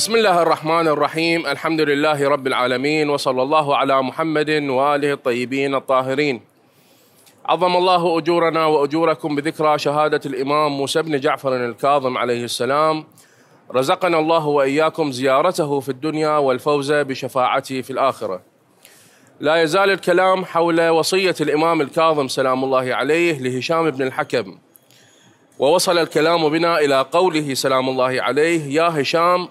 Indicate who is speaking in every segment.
Speaker 1: بسم الله الرحمن الرحيم الحمد لله رب العالمين وصلى الله على محمد واله الطيبين الطاهرين عظم الله اجورنا واجوركم بذكرى شهاده الامام موسى بن جعفر الكاظم عليه السلام رزقنا الله واياكم زيارته في الدنيا والفوز بشفاعته في الاخره لا يزال الكلام حول وصيه الامام الكاظم سلام الله عليه لهشام بن الحكم ووصل الكلام بنا الى قوله سلام الله عليه يا هشام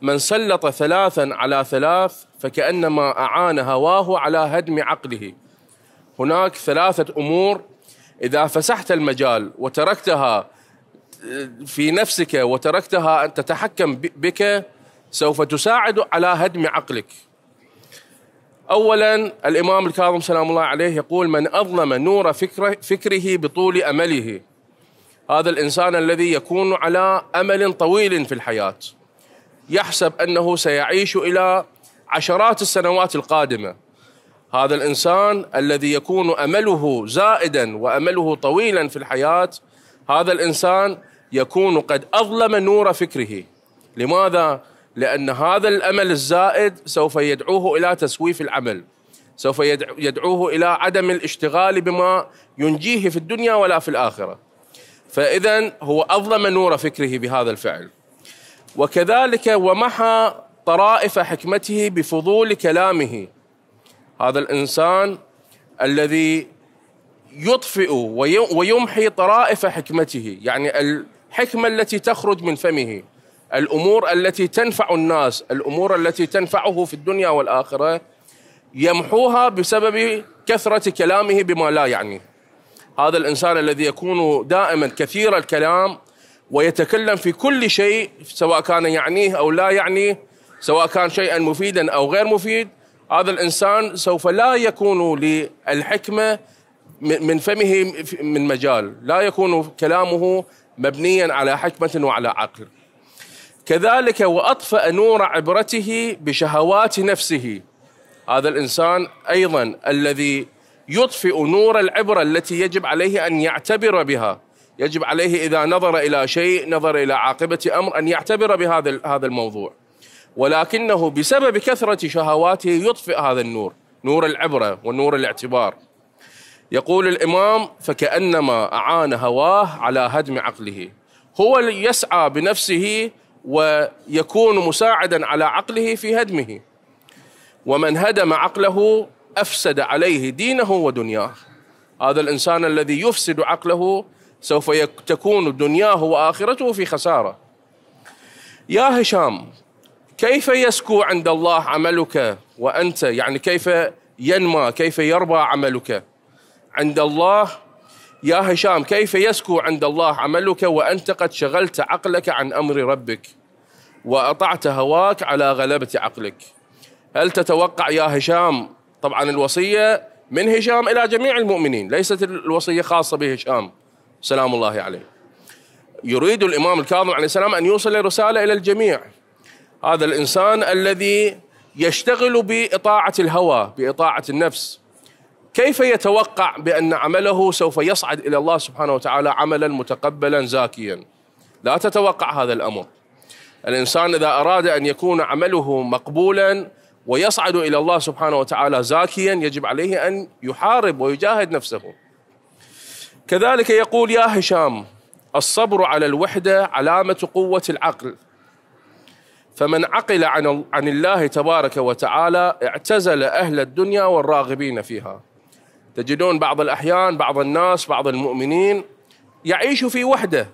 Speaker 1: من سلط ثلاثا على ثلاث فكأنما أعان هواه على هدم عقله هناك ثلاثة أمور إذا فسحت المجال وتركتها آه، في نفسك وتركتها أن تتحكم بك سوف تساعد على هدم عقلك أولا الإمام الكاظم سلام الله عليه يقول من أظلم نور فكره, فكره بطول أمله هذا الإنسان الذي يكون على أمل طويل في الحياة يحسب انه سيعيش الى عشرات السنوات القادمه هذا الانسان الذي يكون امله زائدا وامله طويلا في الحياه هذا الانسان يكون قد اظلم نور فكره لماذا لان هذا الامل الزائد سوف يدعوه الى تسويف العمل سوف يدعوه الى عدم الاشتغال بما ينجيه في الدنيا ولا في الاخره فاذا هو اظلم نور فكره بهذا الفعل وكذلك ومحى طرائف حكمته بفضول كلامه هذا الانسان الذي يطفئ ويمحي طرائف حكمته يعني الحكمه التي تخرج من فمه الامور التي تنفع الناس الامور التي تنفعه في الدنيا والاخره يمحوها بسبب كثره كلامه بما لا يعنيه هذا الانسان الذي يكون دائما كثير الكلام ويتكلم في كل شيء سواء كان يعنيه أو لا يعنيه سواء كان شيئا مفيدا أو غير مفيد هذا الإنسان سوف لا يكون للحكمة من فمه من مجال لا يكون كلامه مبنيا على حكمة وعلى عقل كذلك وأطفأ نور عبرته بشهوات نفسه هذا الإنسان أيضا الذي يطفئ نور العبرة التي يجب عليه أن يعتبر بها يجب عليه إذا نظر إلى شيء نظر إلى عاقبة أمر أن يعتبر بهذا هذا الموضوع ولكنه بسبب كثرة شهواته يطفئ هذا النور نور العبرة ونور الاعتبار يقول الإمام فكأنما أعان هواه على هدم عقله هو يسعى بنفسه ويكون مساعدا على عقله في هدمه ومن هدم عقله أفسد عليه دينه ودنياه هذا الإنسان الذي يفسد عقله سوف تكون دنياه واخرته في خساره يا هشام كيف يسكو عند الله عملك وانت يعني كيف ينمى كيف يربى عملك عند الله يا هشام كيف يسكو عند الله عملك وانت قد شغلت عقلك عن امر ربك واطعت هواك على غلبه عقلك هل تتوقع يا هشام طبعا الوصيه من هشام الى جميع المؤمنين ليست الوصيه خاصه بهشام سلام الله عليه يريد الإمام الكاظم عليه السلام أن يوصل رسالة إلى الجميع هذا الإنسان الذي يشتغل بإطاعة الهوى بإطاعة النفس كيف يتوقع بأن عمله سوف يصعد إلى الله سبحانه وتعالى عملا متقبلا زاكيا لا تتوقع هذا الأمر الإنسان إذا أراد أن يكون عمله مقبولا ويصعد إلى الله سبحانه وتعالى زاكيا يجب عليه أن يحارب ويجاهد نفسه كذلك يقول يا هشام الصبر على الوحدة علامة قوة العقل فمن عقل عن, عن الله تبارك وتعالى اعتزل أهل الدنيا والراغبين فيها تجدون بعض الأحيان بعض الناس بعض المؤمنين يعيش في وحدة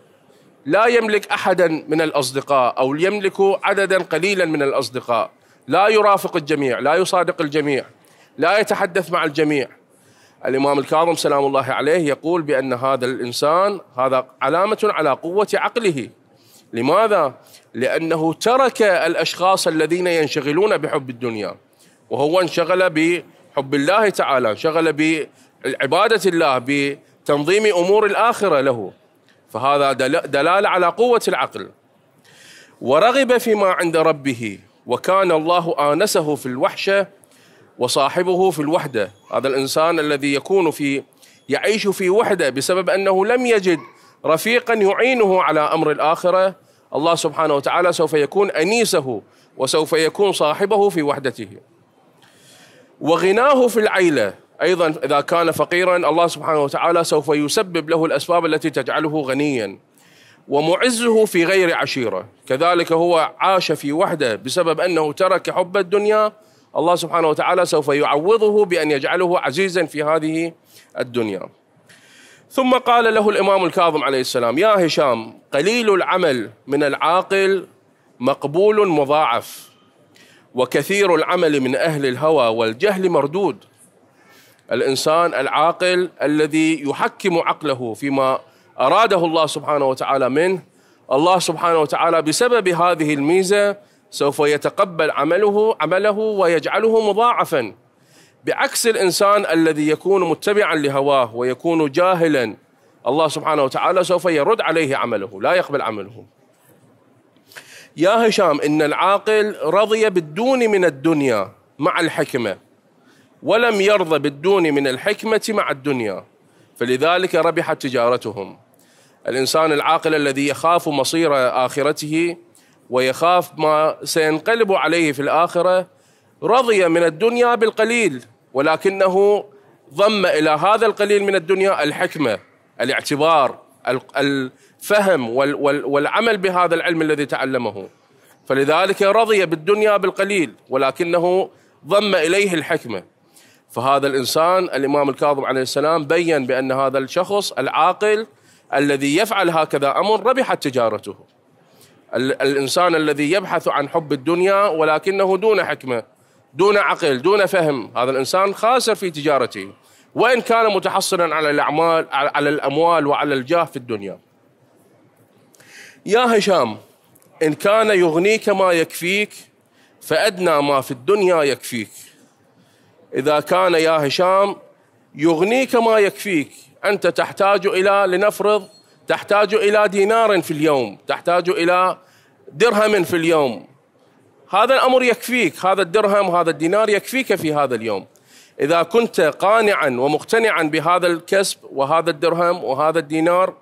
Speaker 1: لا يملك أحدا من الأصدقاء أو يملك عددا قليلا من الأصدقاء لا يرافق الجميع لا يصادق الجميع لا يتحدث مع الجميع الإمام الكاظم سلام الله عليه يقول بأن هذا الإنسان هذا علامة على قوة عقله لماذا؟ لأنه ترك الأشخاص الذين ينشغلون بحب الدنيا وهو انشغل بحب الله تعالى انشغل بعبادة الله بتنظيم أمور الآخرة له فهذا دلالة على قوة العقل ورغب فيما عند ربه وكان الله آنسه في الوحشة وصاحبه في الوحدة هذا الإنسان الذي يكون في يعيش في وحدة بسبب أنه لم يجد رفيقا يعينه على أمر الآخرة الله سبحانه وتعالى سوف يكون أنيسه وسوف يكون صاحبه في وحدته وغناه في العيلة أيضا إذا كان فقيرا الله سبحانه وتعالى سوف يسبب له الأسباب التي تجعله غنيا ومعزه في غير عشيرة كذلك هو عاش في وحدة بسبب أنه ترك حب الدنيا الله سبحانه وتعالى سوف يعوضه بأن يجعله عزيزا في هذه الدنيا ثم قال له الإمام الكاظم عليه السلام يا هشام قليل العمل من العاقل مقبول مضاعف وكثير العمل من أهل الهوى والجهل مردود الإنسان العاقل الذي يحكم عقله فيما أراده الله سبحانه وتعالى منه الله سبحانه وتعالى بسبب هذه الميزة سوف يتقبل عمله عمله ويجعله مضاعفا بعكس الانسان الذي يكون متبعا لهواه ويكون جاهلا الله سبحانه وتعالى سوف يرد عليه عمله لا يقبل عمله يا هشام ان العاقل رضي بالدون من الدنيا مع الحكمه ولم يرضى بالدون من الحكمه مع الدنيا فلذلك ربحت تجارتهم الانسان العاقل الذي يخاف مصير اخرته ويخاف ما سينقلب عليه في الآخرة رضي من الدنيا بالقليل ولكنه ضم إلى هذا القليل من الدنيا الحكمة الاعتبار الفهم والعمل بهذا العلم الذي تعلمه فلذلك رضي بالدنيا بالقليل ولكنه ضم إليه الحكمة فهذا الإنسان الإمام الكاظم عليه السلام بيّن بأن هذا الشخص العاقل الذي يفعل هكذا أمر ربحت تجارته الإنسان الذي يبحث عن حب الدنيا ولكنه دون حكمة دون عقل دون فهم هذا الإنسان خاسر في تجارته وإن كان متحصنا على الأعمال على الأموال وعلى الجاه في الدنيا يا هشام إن كان يغنيك ما يكفيك فأدنى ما في الدنيا يكفيك إذا كان يا هشام يغنيك ما يكفيك أنت تحتاج إلى لنفرض تحتاج إلى دينار في اليوم تحتاج إلى درهم في اليوم هذا الأمر يكفيك هذا الدرهم هذا الدينار يكفيك في هذا اليوم إذا كنت قانعا ومقتنعا بهذا الكسب وهذا الدرهم وهذا الدينار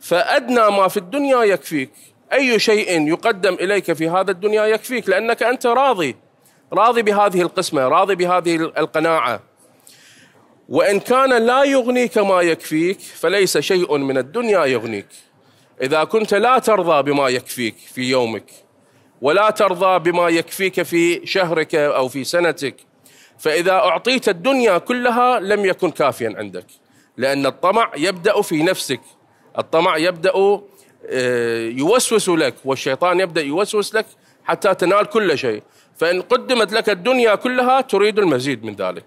Speaker 1: فأدنى ما في الدنيا يكفيك أي شيء يقدم إليك في هذا الدنيا يكفيك لأنك أنت راضي راضي بهذه القسمة راضي بهذه القناعة وإن كان لا يغنيك ما يكفيك فليس شيء من الدنيا يغنيك إذا كنت لا ترضى بما يكفيك في يومك ولا ترضى بما يكفيك في شهرك أو في سنتك فإذا أعطيت الدنيا كلها لم يكن كافيا عندك لأن الطمع يبدأ في نفسك الطمع يبدأ آه، يوسوس لك والشيطان يبدأ يوسوس لك حتى تنال كل شيء فإن قدمت لك الدنيا كلها تريد المزيد من ذلك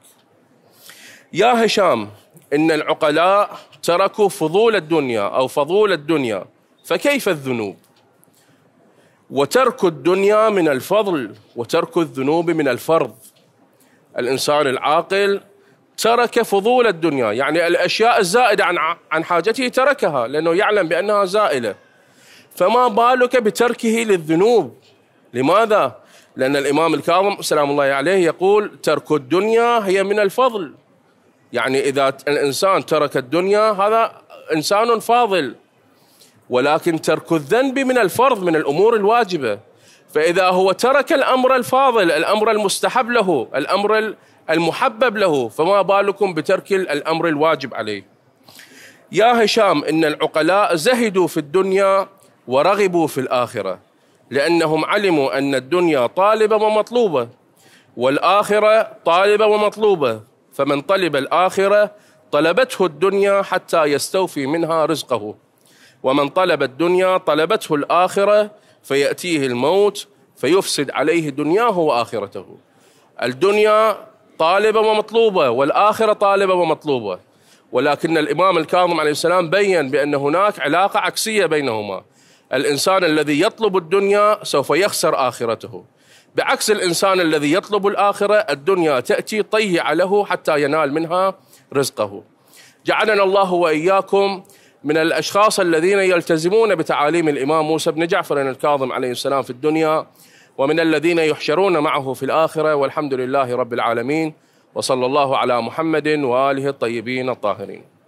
Speaker 1: يا هشام إن العقلاء تركوا فضول الدنيا أو فضول الدنيا فكيف الذنوب وترك الدنيا من الفضل وترك الذنوب من الفرض الانسان العاقل ترك فضول الدنيا يعني الاشياء الزائده عن عن حاجته تركها لانه يعلم بانها زائله فما بالك بتركه للذنوب لماذا لان الامام الكاظم سلام الله عليه يقول ترك الدنيا هي من الفضل يعني اذا الانسان ترك الدنيا هذا انسان فاضل ولكن ترك الذنب من الفرض من الأمور الواجبة فإذا هو ترك الأمر الفاضل الأمر المستحب له الأمر المحبب له فما بالكم بترك الأمر الواجب عليه يا هشام إن العقلاء زهدوا في الدنيا ورغبوا في الآخرة لأنهم علموا أن الدنيا طالبة ومطلوبة والآخرة طالبة ومطلوبة فمن طلب الآخرة طلبته الدنيا حتى يستوفي منها رزقه ومن طلب الدنيا طلبته الآخرة فيأتيه الموت فيفسد عليه دنياه وآخرته الدنيا طالبة ومطلوبة والآخرة طالبة ومطلوبة ولكن الإمام الكاظم عليه السلام بيّن بأن هناك علاقة عكسية بينهما الإنسان الذي يطلب الدنيا سوف يخسر آخرته بعكس الإنسان الذي يطلب الآخرة الدنيا تأتي طيعة له حتى ينال منها رزقه جعلنا الله وإياكم من الأشخاص الذين يلتزمون بتعاليم الإمام موسى بن جعفر الكاظم عليه السلام في الدنيا ومن الذين يحشرون معه في الآخرة والحمد لله رب العالمين وصلى الله على محمد وآله الطيبين الطاهرين